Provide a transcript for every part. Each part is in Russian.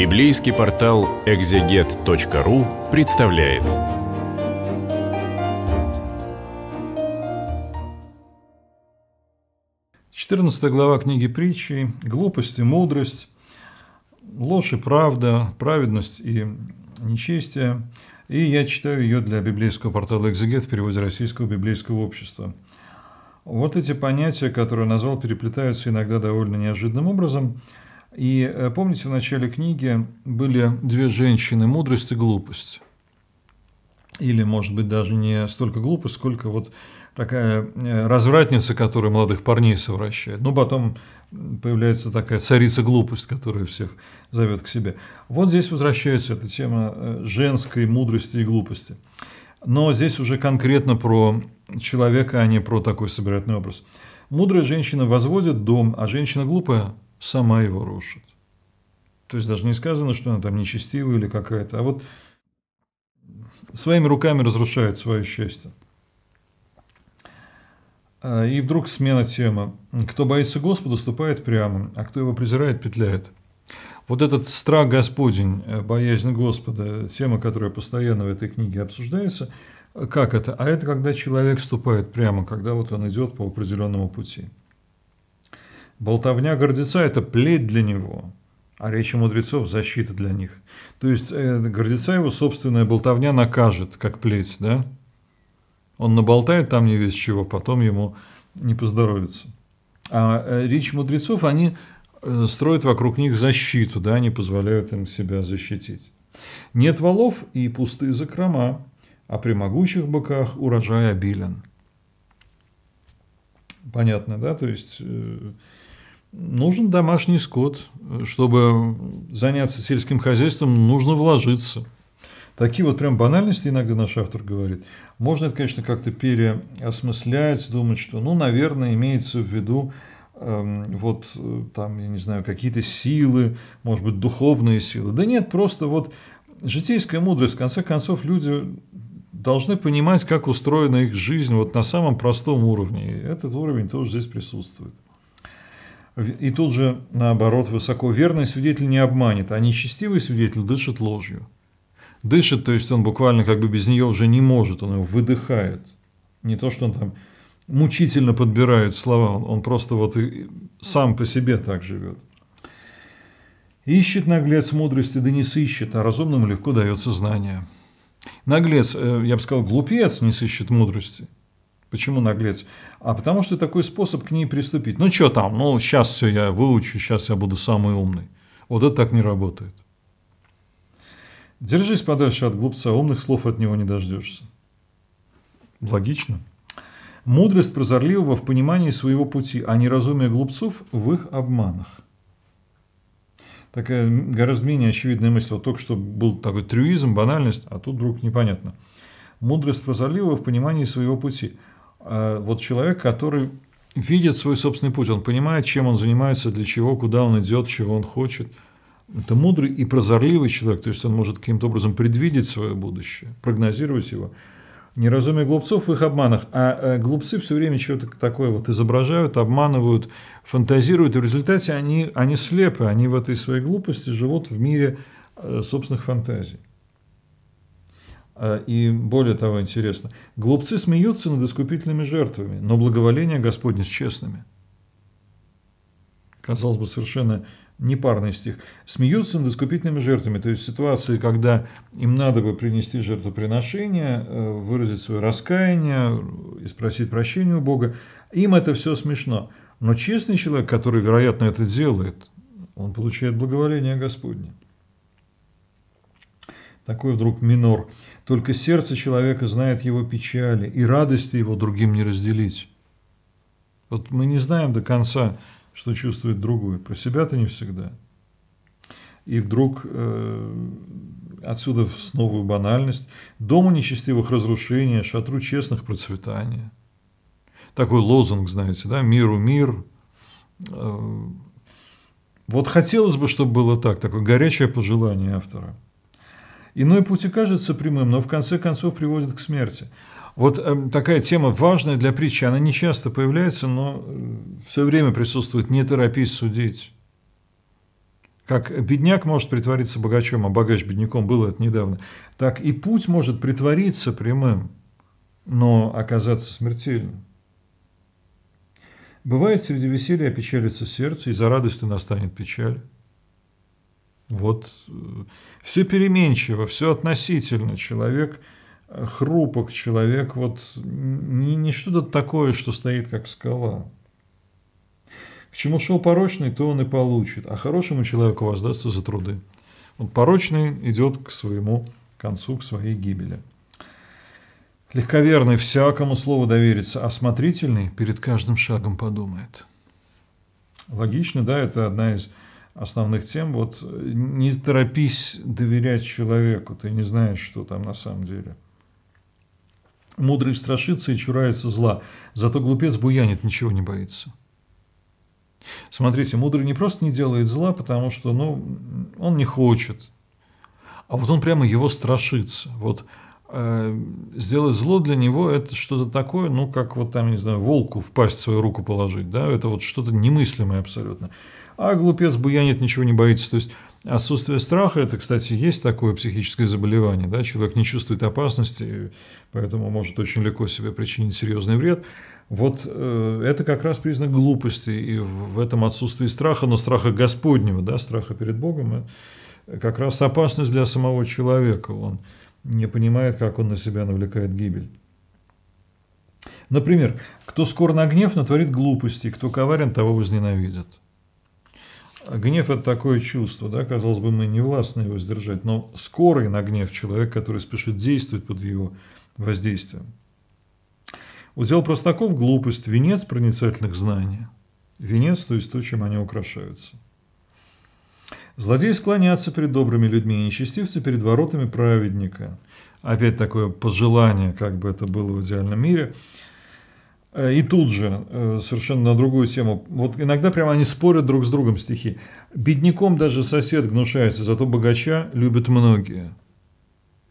Библейский портал экзегет.ру представляет. Четырнадцатая глава книги притчи «Глупость и мудрость», «Ложь и правда», «Праведность и нечестие». И я читаю ее для библейского портала «Экзегет» в переводе Российского библейского общества. Вот эти понятия, которые я назвал, переплетаются иногда довольно неожиданным образом – и э, помните, в начале книги были две женщины – мудрость и глупость. Или, может быть, даже не столько глупость, сколько вот такая э, развратница, которая молодых парней совращает. Но ну, потом появляется такая царица глупость, которая всех зовет к себе. Вот здесь возвращается эта тема э, женской мудрости и глупости. Но здесь уже конкретно про человека, а не про такой собирательный образ. Мудрая женщина возводит дом, а женщина глупая сама его рушит. То есть даже не сказано, что она там нечестивая или какая-то, а вот своими руками разрушает свое счастье. А, и вдруг смена темы. Кто боится Господа, ступает прямо, а кто его презирает, петляет. Вот этот страх Господень, э, боязнь Господа, тема, которая постоянно в этой книге обсуждается, э, как это? А это когда человек ступает прямо, когда вот он идет по определенному пути. Болтовня гордеца – это плеть для него, а речи мудрецов – защита для них. То есть э, гордеца его собственная болтовня накажет, как плеть, да? Он наболтает там не весь чего, потом ему не поздоровится. А э, речи мудрецов, они э, строят вокруг них защиту, да, они позволяют им себя защитить. Нет валов и пустые закрома, а при могучих быках урожай обилен. Понятно, да? То есть... Э, Нужен домашний скот. Чтобы заняться сельским хозяйством, нужно вложиться. Такие вот прям банальности иногда наш автор говорит. Можно это, конечно, как-то переосмыслять, думать, что, ну, наверное, имеется в виду эм, вот э, там, я не знаю, какие-то силы, может быть, духовные силы. Да нет, просто вот житейская мудрость. В конце концов, люди должны понимать, как устроена их жизнь вот на самом простом уровне. И этот уровень тоже здесь присутствует. И тут же, наоборот, высоко верный свидетель не обманет, а нечестивый свидетель дышит ложью. Дышит, то есть он буквально как бы без нее уже не может, он его выдыхает. Не то, что он там мучительно подбирает слова, он, просто вот и сам по себе так живет. Ищет наглец мудрости, да не сыщет, а разумному легко дается знание. Наглец, э, я бы сказал, глупец не сыщет мудрости – Почему наглец? А потому что такой способ к ней приступить. Ну, что там, ну, сейчас все я выучу, сейчас я буду самый умный. Вот это так не работает. Держись подальше от глупца, умных слов от него не дождешься. Логично. Мудрость прозорливого в понимании своего пути, а неразумие глупцов в их обманах. Такая гораздо менее очевидная мысль. Вот только что был такой трюизм, банальность, а тут вдруг непонятно. Мудрость прозорливого в понимании своего пути – Э, вот человек, который видит свой собственный путь, он понимает, чем он занимается, для чего, куда он идет, чего он хочет. Это мудрый и прозорливый человек, то есть он может каким-то образом предвидеть свое будущее, прогнозировать его. Неразумие глупцов в их обманах, а э, глупцы все время что то такое вот изображают, обманывают, фантазируют, и в результате они, они слепы, они в этой своей глупости живут в мире э, собственных фантазий. А, и более того, интересно, глупцы смеются над искупительными жертвами, но благоволение Господне с честными. Казалось бы, совершенно непарный стих. Смеются над искупительными жертвами, то есть ситуации, когда им надо бы принести жертвоприношение, э, выразить свое раскаяние и спросить прощения у Бога, им это все смешно. Но честный человек, который, вероятно, это делает, он получает благоволение Господне такой вдруг минор. Только сердце человека знает его печали, и радости его другим не разделить. Вот мы не знаем до конца, что чувствует другой. Про себя-то не всегда. И вдруг э, отсюда снова банальность. Дому нечестивых разрушения, шатру честных процветания. Такой лозунг, знаете, да, миру мир. Э, вот хотелось бы, чтобы было так, такое горячее пожелание автора. Иной путь и кажется прямым, но в конце концов приводит к смерти. Вот э, такая тема важная для притчи, она не часто появляется, но э, все время присутствует «не торопись судить». Как бедняк может притвориться богачом, а богач бедняком было это недавно, так и путь может притвориться прямым, но оказаться смертельным. Бывает, среди веселья опечалится сердце, и за радостью настанет печаль. Вот э, все переменчиво, все относительно. Человек э, хрупок, человек вот не, не что-то такое, что стоит как скала. К чему шел порочный, то он и получит, а хорошему человеку воздастся за труды. Он порочный идет к своему концу, к своей гибели. Легковерный всякому слову доверится, осмотрительный а перед каждым шагом подумает. Логично, да, это одна из основных тем. Вот э, не торопись доверять человеку, ты не знаешь, что там на самом деле. Мудрый страшится и чурается зла, зато глупец буянит, ничего не боится. Смотрите, мудрый не просто не делает зла, потому что ну, он не хочет, а вот он прямо его страшится. Вот э, сделать зло для него – это что-то такое, ну, как вот там, не знаю, волку в пасть свою руку положить, да, это вот что-то немыслимое абсолютно а глупец буянит, ничего не боится. То есть отсутствие страха – это, кстати, есть такое психическое заболевание. Да? Человек не чувствует опасности, поэтому может очень легко себе причинить серьезный вред. Вот э, это как раз признак глупости, и в этом отсутствии страха, но страха Господнего, да, страха перед Богом, э, как раз опасность для самого человека. Он не понимает, как он на себя навлекает гибель. Например, кто скоро на гнев, натворит глупости, кто коварен, того возненавидят. Гнев – это такое чувство, да, казалось бы, мы не властны его сдержать, но скорый на гнев человек, который спешит действовать под его воздействием. Удел простаков – глупость, венец проницательных знаний. Венец, то есть то, чем они украшаются. Злодеи склонятся перед добрыми людьми, и а нечестивцы перед воротами праведника. Опять такое пожелание, как бы это было в идеальном мире – Э, и тут же, э, совершенно на другую тему, вот иногда прямо они спорят друг с другом стихи. «Бедняком даже сосед гнушается, зато богача любят многие».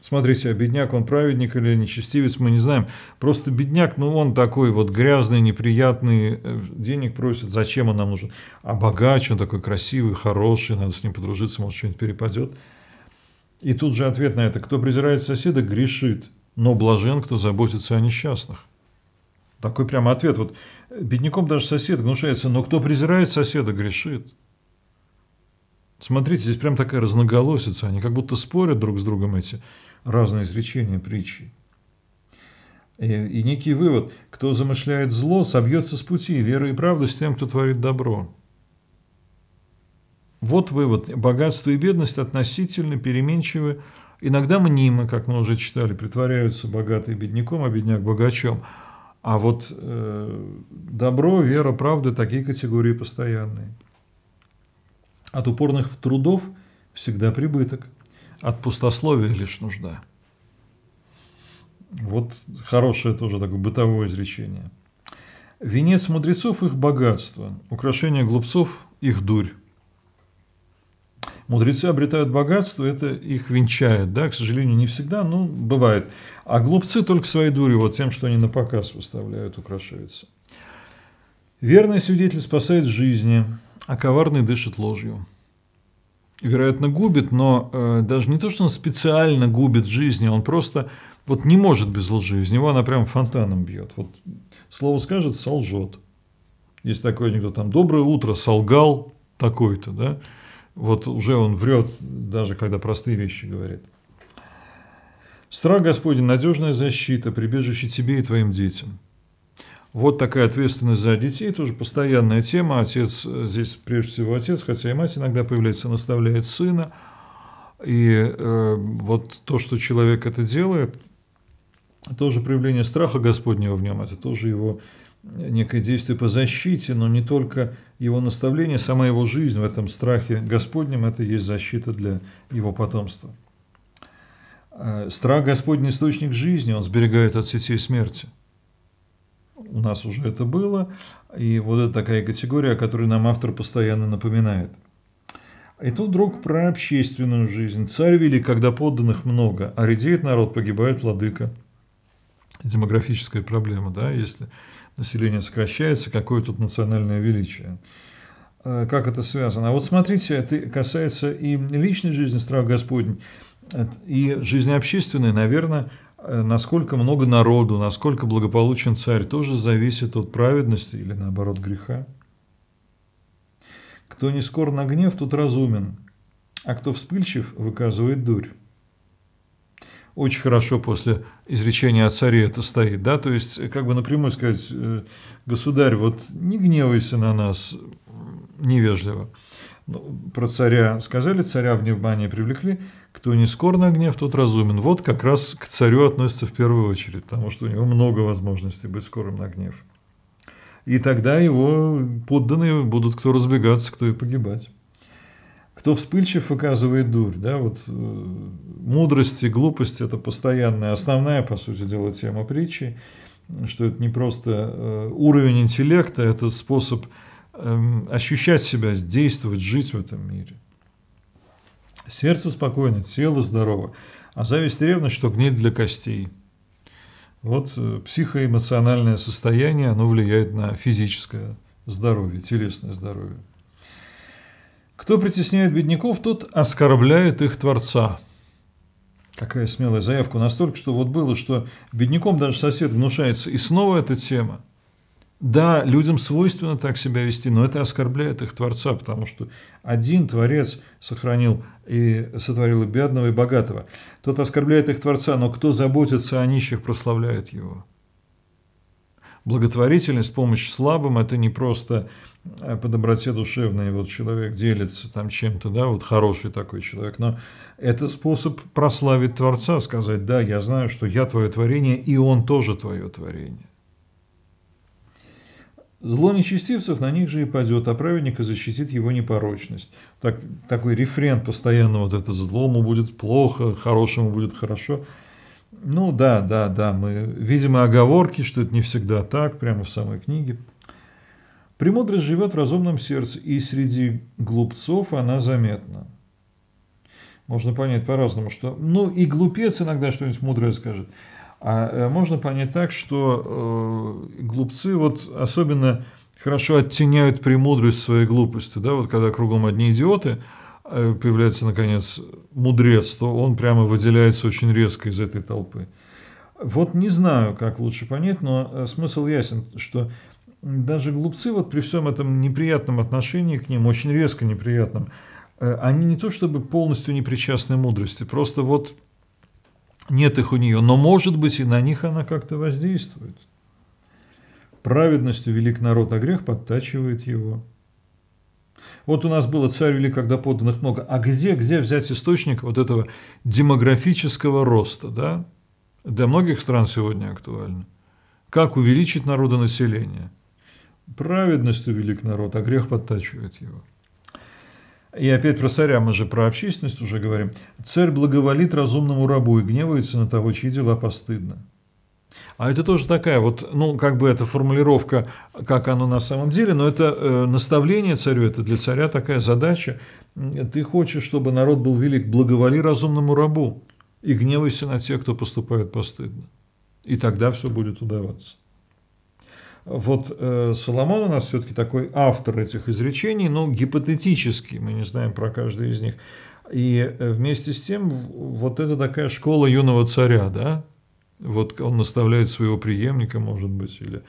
Смотрите, а бедняк, он праведник или нечестивец, мы не знаем. Просто бедняк, ну он такой вот грязный, неприятный, э, денег просит, зачем он нам нужен. А богач, он такой красивый, хороший, надо с ним подружиться, может что-нибудь перепадет. И тут же ответ на это. Кто презирает соседа, грешит, но блажен, кто заботится о несчастных. Такой прямо ответ. Вот бедняком даже сосед гнушается, но кто презирает соседа, грешит. Смотрите, здесь прям такая разноголосица. Они как будто спорят друг с другом эти разные изречения, притчи. И, и некий вывод. Кто замышляет зло, собьется с пути веры и правды с тем, кто творит добро. Вот вывод. Богатство и бедность относительно переменчивы. Иногда мнимы, как мы уже читали, притворяются богатые бедняком, а бедняк богачом. А вот э, добро, вера, правда – такие категории постоянные. От упорных трудов всегда прибыток, от пустословия лишь нужда. Вот хорошее тоже такое бытовое изречение. Венец мудрецов – их богатство, украшение глупцов – их дурь. Мудрецы обретают богатство, это их венчает, да, к сожалению, не всегда, но бывает. А глупцы только своей дурью, вот тем, что они на показ выставляют, украшаются. Верный свидетель спасает жизни, а коварный дышит ложью. Вероятно, губит, но э, даже не то, что он специально губит жизни, он просто вот не может без лжи, из него она прям фонтаном бьет. Вот слово скажет, солжет. Есть такой анекдот, там, доброе утро, солгал такой-то, да вот уже он врет, даже когда простые вещи говорит. Страх Господень – надежная защита, прибежище тебе и твоим детям. Вот такая ответственность за детей, тоже постоянная тема. Отец, э, здесь прежде всего отец, хотя и мать иногда появляется, наставляет сына. И э, вот то, что человек это делает, тоже проявление страха Господнего в нем, это тоже его некое действие по защите, но не только его наставление, сама его жизнь в этом страхе Господнем – это есть защита для его потомства. Э, страх Господний – источник жизни, он сберегает от сетей смерти. У нас уже это было, и вот это такая категория, о которой нам автор постоянно напоминает. И тут вдруг про общественную жизнь. Царь велик, когда подданных много, а редеет народ, погибает владыка. Демографическая проблема, да, если население сокращается, какое тут национальное величие. Э, как это связано? А вот смотрите, это касается и личной жизни страх Господень, э, и жизни общественной, наверное, э, насколько много народу, насколько благополучен царь, тоже зависит от праведности или, наоборот, греха. Кто не скор на гнев, тот разумен, а кто вспыльчив, выказывает дурь очень хорошо после изречения о царе это стоит, да, то есть как бы напрямую сказать, э, государь, вот не гневайся на нас невежливо. Ну, про царя сказали, царя внимание привлекли, кто не скор на гнев, тот разумен. Вот как раз к царю относится в первую очередь, потому что у него много возможностей быть скорым на гнев. И тогда его подданные будут кто разбегаться, кто и погибать кто вспыльчив, оказывает дурь. Да? Вот, э, мудрость и глупость – это постоянная, основная, по сути дела, тема притчи, что это не просто э, уровень интеллекта, это способ э, ощущать себя, действовать, жить в этом мире. Сердце спокойно, тело здорово, а зависть и ревность, что гниль для костей. Вот э, психоэмоциональное состояние, оно влияет на физическое здоровье, телесное здоровье. Кто притесняет бедняков, тот оскорбляет их Творца. Какая смелая заявка настолько, что вот было, что бедняком даже сосед внушается. И снова эта тема. Да, людям свойственно так себя вести, но это оскорбляет их Творца, потому что один Творец сохранил и сотворил и бедного, и богатого. Тот оскорбляет их Творца, но кто заботится о нищих, прославляет его благотворительность, помощь слабым – это не просто э, по доброте душевной, вот человек делится там чем-то, да, вот хороший такой человек, но это способ прославить Творца, сказать, да, я знаю, что я твое творение, и он тоже твое творение. Зло нечестивцев на них же и пойдет, а праведника защитит его непорочность. Так, такой рефрен постоянно, вот это злому будет плохо, хорошему будет хорошо – ну да, да, да, мы видим оговорки, что это не всегда так, прямо в самой книге. Премудрость живет в разумном сердце, и среди глупцов она заметна. Можно понять по-разному, что... Ну и глупец иногда что-нибудь мудрое скажет. А э, можно понять так, что э, глупцы вот особенно хорошо оттеняют премудрость своей глупости. Да? Вот когда кругом одни идиоты, Э, появляется, наконец, мудрец, то он прямо выделяется очень резко из этой толпы. Вот не знаю, как лучше понять, но э, смысл ясен, что даже глупцы вот при всем этом неприятном отношении к ним, очень резко неприятном, э, они не то чтобы полностью не причастны мудрости, просто вот нет их у нее, но может быть и на них она как-то воздействует. Праведностью велик народ, а грех подтачивает его. Вот у нас было царь вели, когда подданных много. А где, где взять источник вот этого демографического роста? Да? Для многих стран сегодня актуально. Как увеличить народонаселение? Праведность велик народ, а грех подтачивает его. И опять про царя, мы же про общественность уже говорим. Царь благоволит разумному рабу и гневается на того, чьи дела постыдно. А это тоже такая вот, ну, как бы эта формулировка, как она на самом деле, но это э, наставление царю, это для царя такая задача. Ты хочешь, чтобы народ был велик, благоволи разумному рабу и гневайся на тех, кто поступает постыдно. И тогда все будет удаваться. Вот э, Соломон у нас все-таки такой автор этих изречений, но ну, гипотетически, мы не знаем про каждый из них. И э, вместе с тем, вот это такая школа юного царя, да, вот он наставляет своего преемника, может быть, или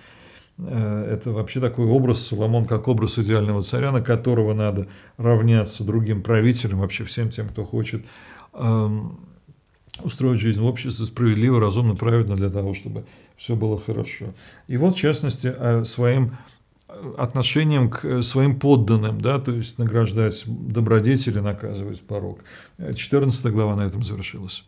э, это вообще такой образ, Соломон как образ идеального царя, на которого надо равняться другим правителям, вообще всем тем, кто хочет эм, устроить жизнь в обществе справедливо, разумно, правильно для того, чтобы все было хорошо. И вот, в частности, э, своим э, отношением к своим подданным, да, то есть награждать добродетели, наказывать порог. 14 глава на этом завершилась.